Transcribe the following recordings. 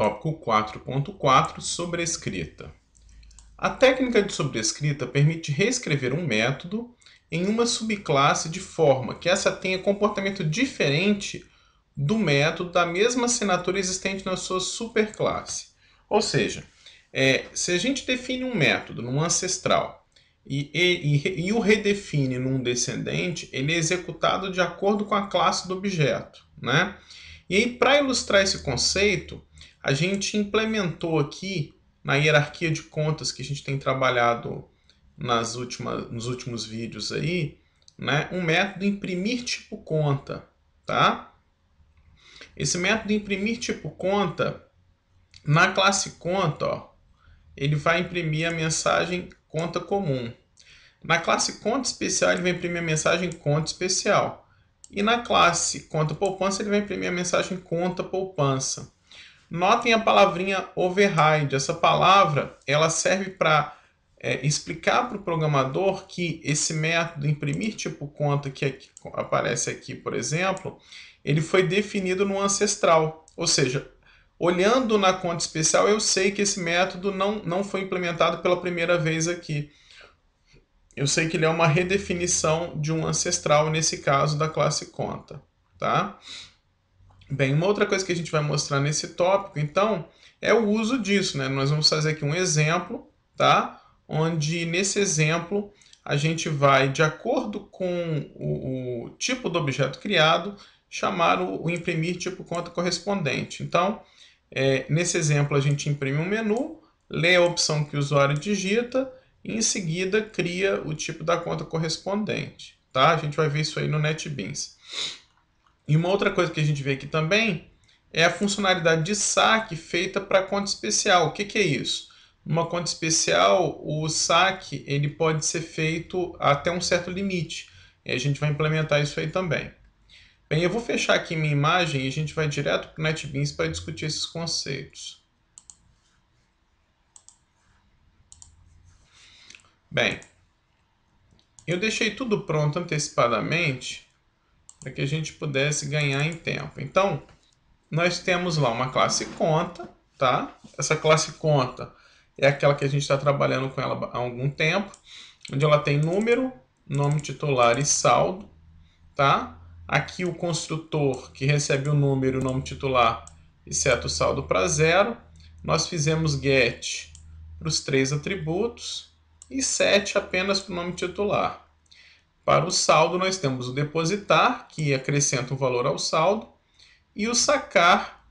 Tópico 4.4 Sobrescrita. A técnica de sobrescrita permite reescrever um método em uma subclasse de forma que essa tenha comportamento diferente do método da mesma assinatura existente na sua superclasse. Ou seja, é, se a gente define um método num ancestral e, e, e, o redefine num descendente, ele é executado de acordo com a classe do objeto. Né? E aí, para ilustrar esse conceito, a gente implementou aqui na hierarquia de contas que a gente tem trabalhado nas últimas, nos últimos vídeos aí, né, um método imprimir tipo conta, tá? Esse método imprimir tipo conta, na classe conta, ó, ele vai imprimir a mensagem conta comum. Na classe conta especial, ele vai imprimir a mensagem conta especial. E na classe conta poupança, ele vai imprimir a mensagem conta poupança. Notem a palavrinha override. Essa palavra ela serve para é, explicar para o programador que esse método imprimir tipo conta que aqui, aparece aqui, por exemplo, ele foi definido no ancestral. Ou seja, olhando na conta especial, eu sei que esse método não, não foi implementado pela primeira vez aqui. Eu sei que ele é uma redefinição de um ancestral, nesse caso da classe conta. Tá? Bem, uma outra coisa que a gente vai mostrar nesse tópico, então, é o uso disso, né? Nós vamos fazer aqui um exemplo, tá? Onde nesse exemplo a gente vai, de acordo com o, o tipo do objeto criado, chamar o, o, imprimir tipo conta correspondente. Então, é, nesse exemplo a gente imprime um menu, lê a opção que o usuário digita e em seguida cria o tipo da conta correspondente, tá? A gente vai ver isso aí no NetBeans. E uma outra coisa que a gente vê aqui também é a funcionalidade de saque feita para conta especial. O que, que é isso? Uma conta especial, o saque ele pode ser feito até um certo limite. E a gente vai implementar isso aí também. Bem, eu vou fechar aqui minha imagem e a gente vai direto para o NetBeans para discutir esses conceitos. Bem, eu deixei tudo pronto antecipadamente para que a gente pudesse ganhar em tempo. Então, nós temos lá uma classe conta, tá? Essa classe conta é aquela que a gente está trabalhando com ela há algum tempo, onde ela tem número, nome titular e saldo, tá? Aqui o construtor que recebe o número e o nome titular, exceto o saldo para zero. Nós fizemos get para os três atributos e set apenas para o nome titular. Para o saldo, nós temos o depositar, que acrescenta o valor ao saldo, e o sacar,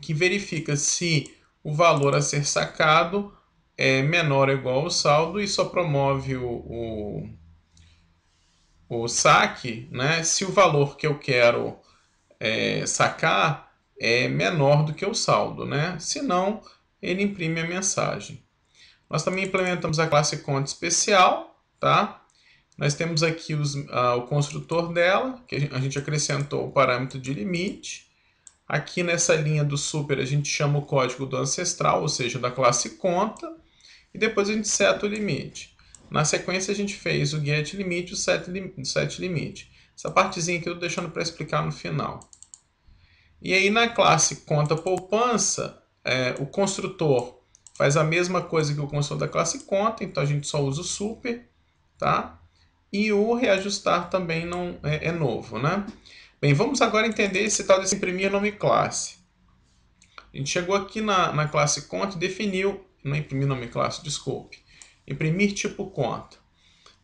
que verifica se o valor a ser sacado é menor ou igual ao saldo e só promove o, o, o saque né, se o valor que eu quero é, sacar é menor do que o saldo. Né? Se não, ele imprime a mensagem. Nós também implementamos a classe conta especial, tá? Nós temos aqui os, ah, o construtor dela, que a gente acrescentou o parâmetro de limite. Aqui nessa linha do super a gente chama o código do ancestral, ou seja, da classe conta. E depois a gente seta o limite. Na sequência a gente fez o get limite e o set, lim set limite. Essa partezinha aqui eu estou deixando para explicar no final. E aí na classe conta poupança, é, o construtor faz a mesma coisa que o construtor da classe conta, então a gente só usa o super, tá? e o reajustar também não é, é novo, né? Bem, vamos agora entender esse tal de imprimir nome classe. A gente chegou aqui na, na classe conta e definiu, não é imprimir nome classe, desculpe, imprimir tipo conta.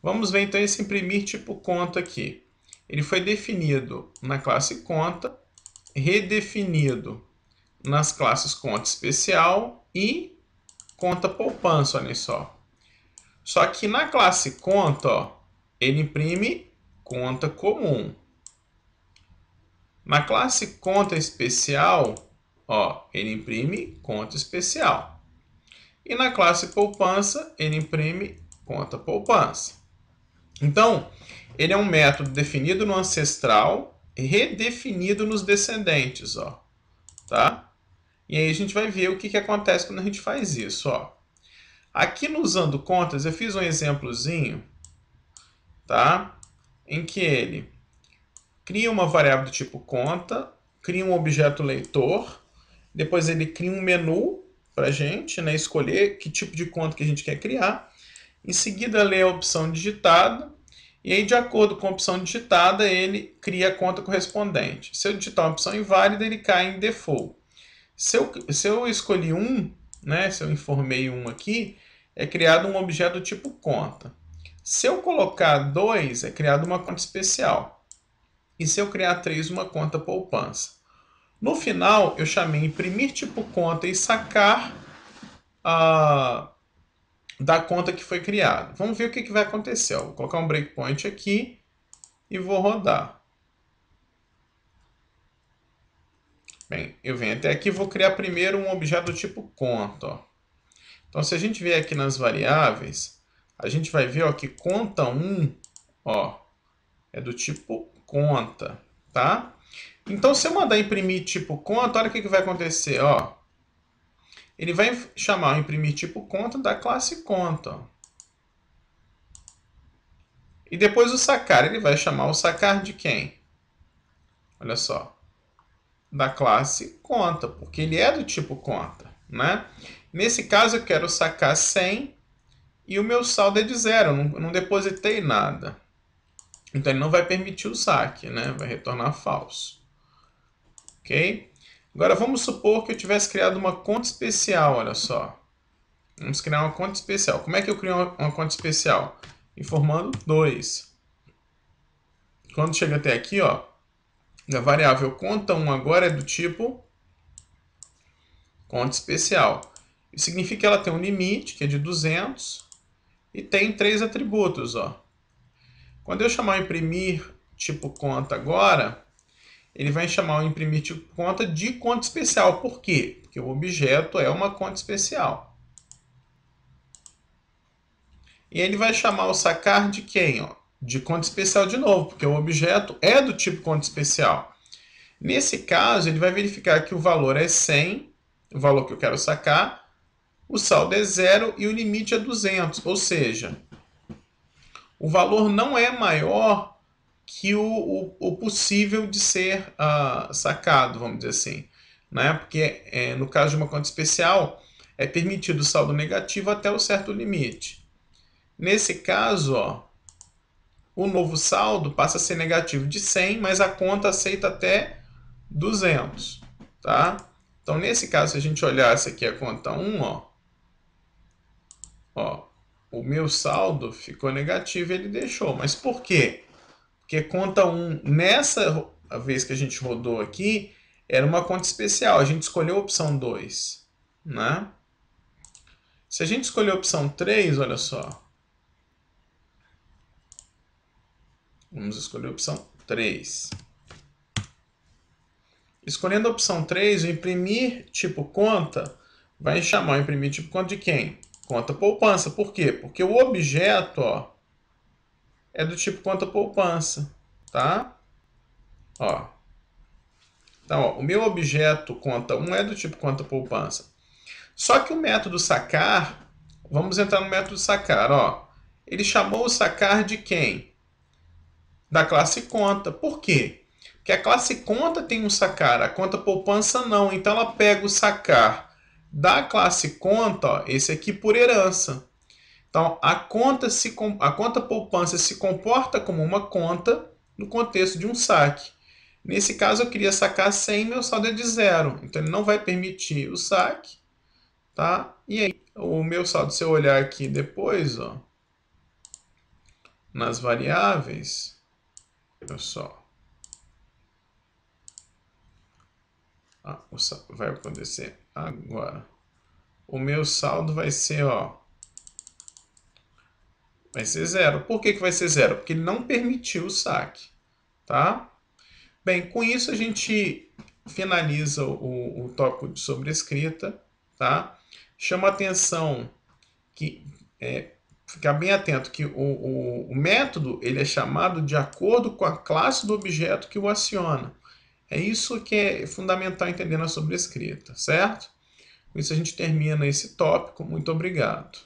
Vamos ver então esse imprimir tipo conta aqui. Ele foi definido na classe conta, redefinido nas classes conta especial e conta poupança, olha só. Só que na classe conta, ó, ele imprime conta comum. Na classe conta especial, ó, ele imprime conta especial. E na classe poupança, ele imprime conta poupança. Então, ele é um método definido no ancestral e redefinido nos descendentes, ó, tá? E aí a gente vai ver o que, que acontece quando a gente faz isso, ó. Aqui no Usando Contas, eu fiz um exemplozinho tá? em que ele cria uma variável do tipo conta, cria um objeto leitor, depois ele cria um menu para a gente né, escolher que tipo de conta que a gente quer criar, em seguida lê a opção digitada, e aí de acordo com a opção digitada ele cria a conta correspondente. Se eu digitar uma opção inválida, ele cai em default. Se eu, se eu escolhi um, né, se eu informei um aqui, é criado um objeto do tipo conta. Se eu colocar 2, é criada uma conta especial. E se eu criar 3, uma conta poupança. No final, eu chamei imprimir tipo conta e sacar a da conta que foi criada. Vamos ver o que, que vai acontecer. Eu vou colocar um breakpoint aqui e vou rodar. Bem, eu venho até aqui vou criar primeiro um objeto tipo conta. Ó. Então, se a gente vier aqui nas variáveis, a gente vai ver ó, que conta 1 ó, é do tipo conta, tá? Então, se eu mandar imprimir tipo conta, olha o que, que vai acontecer, ó. Ele vai chamar o imprimir tipo conta da classe conta, ó. E depois o sacar, ele vai chamar o sacar de quem? Olha só. Da classe conta, porque ele é do tipo conta, né? Nesse caso, eu quero sacar 100 e o meu saldo é de zero, não, não depositei nada. Então ele não vai permitir o saque, né? vai retornar falso. Ok? Agora vamos supor que eu tivesse criado uma conta especial, olha só. Vamos criar uma conta especial. Como é que eu crio uma, uma conta especial? Informando 2. Quando chega até aqui, ó, da variável conta 1 um agora é do tipo conta especial. Isso significa que ela tem um limite, que é de 200, e tem três atributos. Ó. Quando eu chamar o imprimir tipo conta agora, ele vai chamar o imprimir tipo conta de conta especial. Por quê? Porque o objeto é uma conta especial. E ele vai chamar o sacar de quem? Ó? De conta especial de novo, porque o objeto é do tipo conta especial. Nesse caso, ele vai verificar que o valor é 100, o valor que eu quero sacar, o saldo é zero e o limite é 200, ou seja, o valor não é maior que o, o, o possível de ser uh, sacado, vamos dizer assim. Né? Porque é, no caso de uma conta especial, é permitido o saldo negativo até o um certo limite. Nesse caso, ó, o novo saldo passa a ser negativo de 100, mas a conta aceita até 200. Tá? Então, nesse caso, se a gente olhasse aqui a conta 1, ó, Ó, o meu saldo ficou negativo, ele deixou. Mas por quê? Porque conta 1, um, nessa vez que a gente rodou aqui, era uma conta especial. A gente escolheu a opção 2, né? Se a gente escolher a opção 3, olha só. Vamos escolher a opção 3. Escolhendo a opção 3, o imprimir tipo conta vai chamar o imprimir tipo conta de quem? conta poupança. Por quê? Porque o objeto ó, é do tipo conta poupança. Tá? Ó. Então, ó, o meu objeto conta 1 é do tipo conta poupança. Só que o método sacar, vamos entrar no método sacar, ó. Ele chamou o sacar de quem? Da classe conta. Por quê? Porque a classe conta tem um sacar, a conta poupança não. Então ela pega o sacar da classe conta, ó, esse aqui por herança. Então, a conta, se, a conta poupança se comporta como uma conta no contexto de um saque. Nesse caso, eu queria sacar 100 meu saldo é de zero. Então, ele não vai permitir o saque. Tá? E aí, o meu saldo, se eu olhar aqui depois, ó, nas variáveis, olha só. Ah, vai acontecer agora. O meu saldo vai ser, ó, vai ser zero. Por que, que vai ser zero? Porque ele não permitiu o saque, tá? Bem, com isso a gente finaliza o, o tópico de escrita, tá? Chama atenção que, é, ficar bem atento, que o, o, o método ele é chamado de acordo com a classe do objeto que o aciona. É isso que é fundamental entender na sobrescrita, certo? Com isso a gente termina esse tópico. Muito obrigado.